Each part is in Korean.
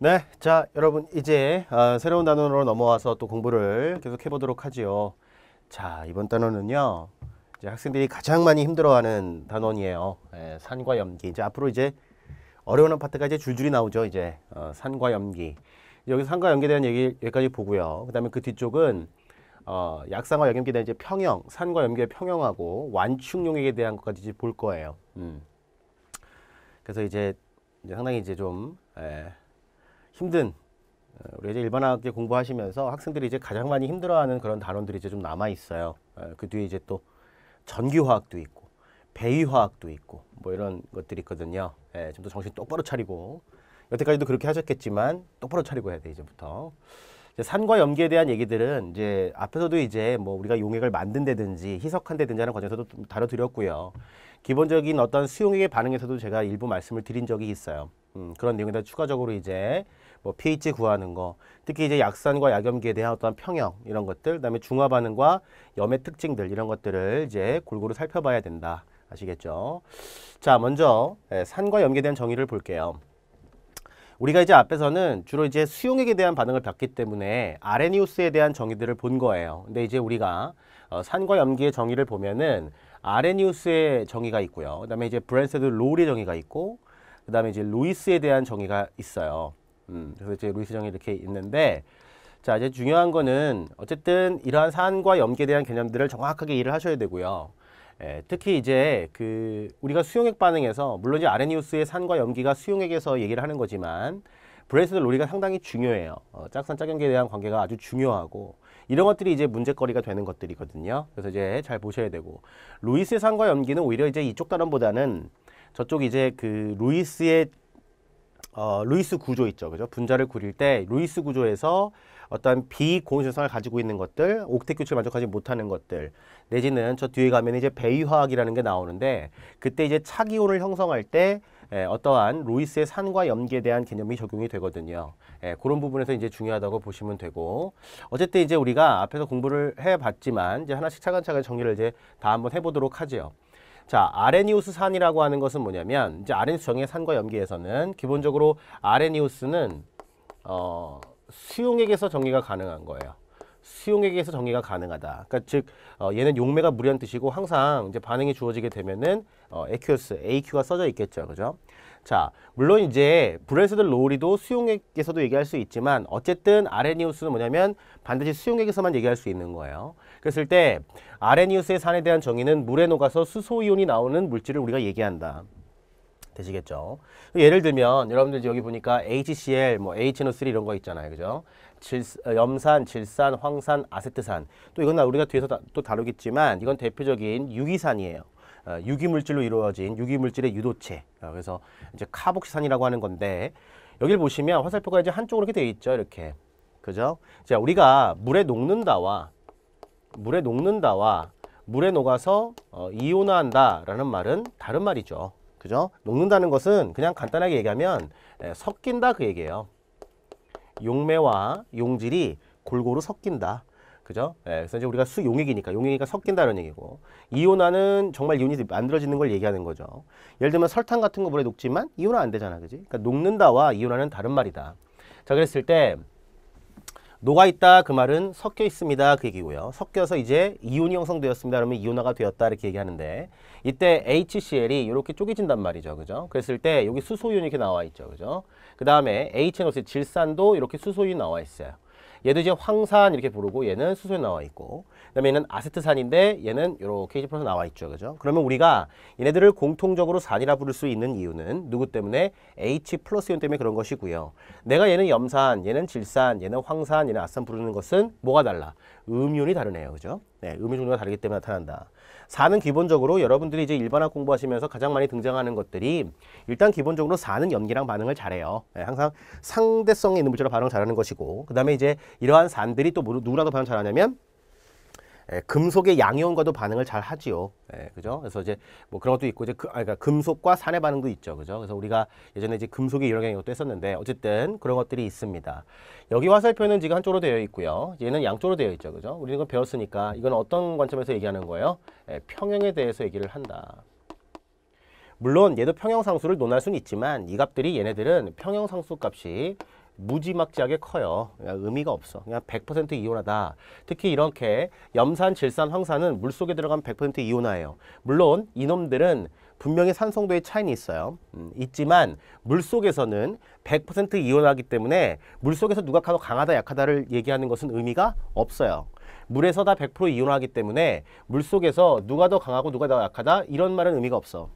네, 자 여러분 이제 아, 새로운 단원으로 넘어와서 또 공부를 계속 해보도록 하지요. 자 이번 단원은요, 이제 학생들이 가장 많이 힘들어하는 단원이에요. 예, 산과 염기. 이제 앞으로 이제 어려운 파트가 이제 줄줄이 나오죠. 이제 어, 산과 염기. 여기 산과 염기에 대한 얘기 여기까지 보고요. 그다음에 그 뒤쪽은 어, 약산과 염기에 대한 이제 평형, 산과 염기의 평형하고 완충 용액에 대한 것까지 이제 볼 거예요. 음. 그래서 이제, 이제 상당히 이제 좀 예, 힘든 어, 우리 이제 일반학계 공부하시면서 학생들이 이제 가장 많이 힘들어하는 그런 단원들이 이제 좀 남아 있어요. 어, 그 뒤에 이제 또 전기화학도 있고 배위화학도 있고 뭐 이런 것들이 있거든요. 예, 좀더 정신 똑바로 차리고 여태까지도 그렇게 하셨겠지만 똑바로 차리고 해야 돼 이제부터. 산과 염기에 대한 얘기들은 이제 앞에서도 이제 뭐 우리가 용액을 만든다든지 희석한다든지 하는 과정에서도 좀 다뤄드렸고요. 기본적인 어떤 수용액의 반응에서도 제가 일부 말씀을 드린 적이 있어요. 음, 그런 내용에다 추가적으로 이제 뭐 pH 구하는 거, 특히 이제 약산과 약염기에 대한 어떤 평형 이런 것들, 그다음에 중화 반응과 염의 특징들 이런 것들을 이제 골고루 살펴봐야 된다. 아시겠죠? 자, 먼저 예, 산과 염기에 대한 정의를 볼게요. 우리가 이제 앞에서는 주로 이제 수용액에 대한 반응을 봤기 때문에 아레니우스에 대한 정의들을 본 거예요. 근데 이제 우리가 어, 산과 염기의 정의를 보면은 아레니우스의 정의가 있고요. 그다음에 이제 브랜세드 롤의 정의가 있고 그다음에 이제 루이스에 대한 정의가 있어요. 음, 그래서 이제 루이 스정이 이렇게 있는데 자 이제 중요한 거는 어쨌든 이러한 산과 염기에 대한 개념들을 정확하게 이해를 하셔야 되고요. 예, 특히 이제 그 우리가 수용액 반응에서 물론 이제 아레니우스의 산과 염기가 수용액에서 얘기를 하는 거지만 브레이스는 논리가 상당히 중요해요. 어, 짝산 짝연기에 대한 관계가 아주 중요하고 이런 것들이 이제 문제거리가 되는 것들이거든요. 그래서 이제 잘 보셔야 되고 루이스의 산과 염기는 오히려 이제 이쪽 단원보다는 저쪽 이제 그 루이스의 어, 루이스 구조 있죠. 그죠? 분자를 구릴 때 루이스 구조에서 어떤 비공식성을 가지고 있는 것들, 옥텟 규체을 만족하지 못하는 것들, 내지는 저 뒤에 가면 이제 배위화학이라는 게 나오는데 그때 이제 차기온을 형성할 때 예, 어떠한 루이스의 산과 염기에 대한 개념이 적용이 되거든요. 예, 그런 부분에서 이제 중요하다고 보시면 되고 어쨌든 이제 우리가 앞에서 공부를 해봤지만 이제 하나씩 차근차근 정리를 이제 다 한번 해보도록 하죠. 자, 아레니우스 산이라고 하는 것은 뭐냐면 이제 아레니우스 정의 산과 염기에서는 기본적으로 아레니우스는 어, 수용액에서 정리가 가능한 거예요. 수용액에서 정의가 가능하다. 그러니까 즉 어, 얘는 용매가 무리한 뜻이고 항상 이제 반응이 주어지게 되면은 어, a q s AQ가 써져 있겠죠, 그죠? 자, 물론 이제 브레스들 로우리도 수용액에서도 얘기할 수 있지만 어쨌든 아레니우스는 뭐냐면 반드시 수용액에서만 얘기할 수 있는 거예요. 그랬을 때 아레니우스의 산에 대한 정의는 물에 녹아서 수소 이온이 나오는 물질을 우리가 얘기한다. 되시겠죠. 예를 들면 여러분들 여기 보니까 HCl, 뭐 HNO3 이런 거 있잖아요. 그죠? 질, 어, 염산, 질산, 황산, 아세트산. 또 이건 우리가 뒤에서 다, 또 다루겠지만 이건 대표적인 유기산이에요. 어, 유기물질로 이루어진 유기물질의 유도체. 어, 그래서 이제 카복시산이라고 하는 건데 여기를 보시면 화살표가 이제 한쪽으로 이렇게 되어 있죠. 이렇게. 그죠? 자, 우리가 물에 녹는다와 물에 녹는다와 물에 녹아서 어, 이온화한다라는 말은 다른 말이죠. 그죠? 녹는다는 것은 그냥 간단하게 얘기하면 예, 섞인다 그 얘기예요. 용매와 용질이 골고루 섞인다. 그죠? 예, 그래서 이제 우리가 수용액이니까 용액이니까 섞인다는 얘기고 이온화는 정말 이온이 만들어지는 걸 얘기하는 거죠. 예를 들면 설탕 같은 거 물에 녹지만 이온화 안 되잖아, 그지? 그러니까 녹는다와 이온화는 다른 말이다. 자, 그랬을 때 녹아 있다 그 말은 섞여 있습니다 그 얘기고요. 섞여서 이제 이온이 형성되었습니다. 그러면 이온화가 되었다 이렇게 얘기하는데 이때 HCl이 이렇게 쪼개진단 말이죠. 그죠? 그랬을 때 여기 수소이온이 이렇게 나와 있죠. 그죠? 그다음에 HNO 질산도 이렇게 수소이온 이 나와 있어요. 얘도 이제 황산 이렇게 부르고 얘는 수소에 나와 있고 그다음에 얘는 아세트산인데 얘는 이렇게 이제 풀어서 나와 있죠. 그죠? 그러면 우리가 얘네들을 공통적으로 산이라 부를 수 있는 이유는 누구 때문에 H 플러스 이온 때문에 그런 것이고요. 내가 얘는 염산, 얘는 질산, 얘는 황산, 얘는 아산 부르는 것은 뭐가 달라? 음이온이 다르네요. 그죠? 네, 의미 종류가 다르기 때문에 나타난다. 4는 기본적으로 여러분들이 이제 일반학 공부하시면서 가장 많이 등장하는 것들이 일단 기본적으로 4는 연기랑 반응을 잘해요. 네, 항상 상대성에 있는 물질로 반응 을 잘하는 것이고 그 다음에 이제 이러한 산들이 또 누구랑 더 반응 잘하냐면 예, 금속의 양이온과도 반응을 잘 하지요. 예, 그죠? 그래서 이제 뭐 그런 것도 있고 이제 그, 아, 그러니까 금속과 산의 반응도 있죠. 그죠? 그래서 우리가 예전에 이제 금속의 이런 경우도 했었는데 어쨌든 그런 것들이 있습니다. 여기 화살표는 지금 한쪽으로 되어 있고요. 얘는 양쪽으로 되어 있죠. 그죠? 우리는 이거 배웠으니까 이건 어떤 관점에서 얘기하는 거예요? 예, 평형에 대해서 얘기를 한다. 물론 얘도 평형상수를 논할 수는 있지만 이 값들이 얘네들은 평형상수 값이 무지막지하게 커요. 그냥 의미가 없어. 그냥 100% 이온화다. 특히 이렇게 염산, 질산, 황산은 물속에 들어가면 100% 이온화예요. 물론 이놈들은 분명히 산성도의 차이는 있어요. 음, 있지만 물속에서는 100% 이온화기 때문에 물속에서 누가 가도 강하다 약하다를 얘기하는 것은 의미가 없어요. 물에서 다 100% 이온화하기 때문에 물속에서 누가 더 강하고 누가 더 약하다 이런 말은 의미가 없어.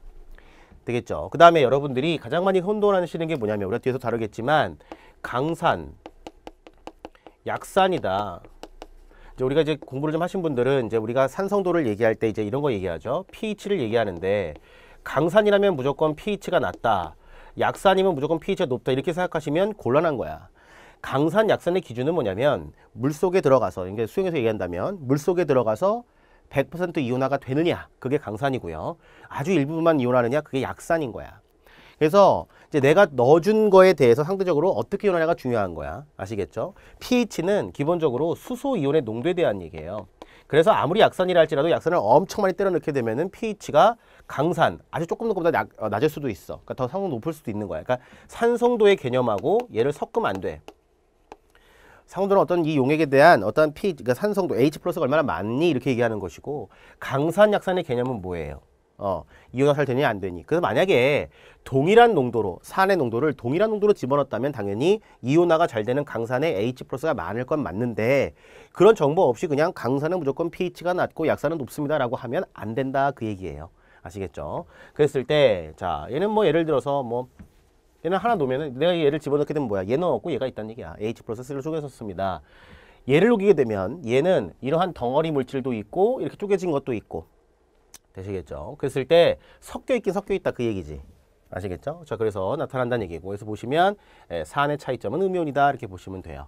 되겠죠. 그 다음에 여러분들이 가장 많이 혼돈하시는 게 뭐냐면 우리가 뒤에서 다루겠지만 강산, 약산이다. 이제 우리가 이제 공부를 좀 하신 분들은 이제 우리가 산성도를 얘기할 때 이제 이런 거 얘기하죠. pH를 얘기하는데 강산이라면 무조건 pH가 낮다. 약산이면 무조건 pH가 높다. 이렇게 생각하시면 곤란한 거야. 강산 약산의 기준은 뭐냐면 물속에 들어가서 그러수용에서 얘기한다면 물속에 들어가서 100% 이온화가 되느냐 그게 강산이고요. 아주 일부분만 이온화느냐 그게 약산인 거야. 그래서 이제 내가 넣어준 거에 대해서 상대적으로 어떻게 이온하냐가 중요한 거야. 아시겠죠? pH는 기본적으로 수소 이온의 농도에 대한 얘기예요. 그래서 아무리 약산이라 할지라도 약산을 엄청 많이 때려 넣게 되면은 pH가 강산 아주 조금 더 보다 어, 낮을 수도 있어. 그러니까 더 상도 높을 수도 있는 거야. 그러니까 산성도의 개념하고 얘를 섞으면 안 돼. 상도는 어떤 이 용액에 대한 어떤 pH, 그러니까 산성도 H 플러스가 얼마나 많니 이렇게 얘기하는 것이고 강산 약산의 개념은 뭐예요? 어, 이온화살 되냐 안 되니. 그래서 만약에 동일한 농도로 산의 농도를 동일한 농도로 집어넣었다면 당연히 이온화가 잘 되는 강산의 H 플러스가 많을 건 맞는데 그런 정보 없이 그냥 강산은 무조건 pH가 낮고 약산은 높습니다라고 하면 안 된다 그 얘기예요. 아시겠죠? 그랬을 때 자 얘는 뭐 예를 들어서 뭐 얘는 하나 놓으면 내가 얘를 집어넣게 되면 뭐야? 얘 넣었고 얘가 있다는 얘기야. H 플러스 3를 쪼개었습니다 얘를 녹이게 되면 얘는 이러한 덩어리 물질도 있고 이렇게 쪼개진 것도 있고 되시겠죠. 그랬을 때 섞여 있긴 섞여 있다 그 얘기지. 아시겠죠? 자, 그래서 나타난다는 얘기고, 그래서 보시면 산의 예, 차이점은 음이온이다 이렇게 보시면 돼요.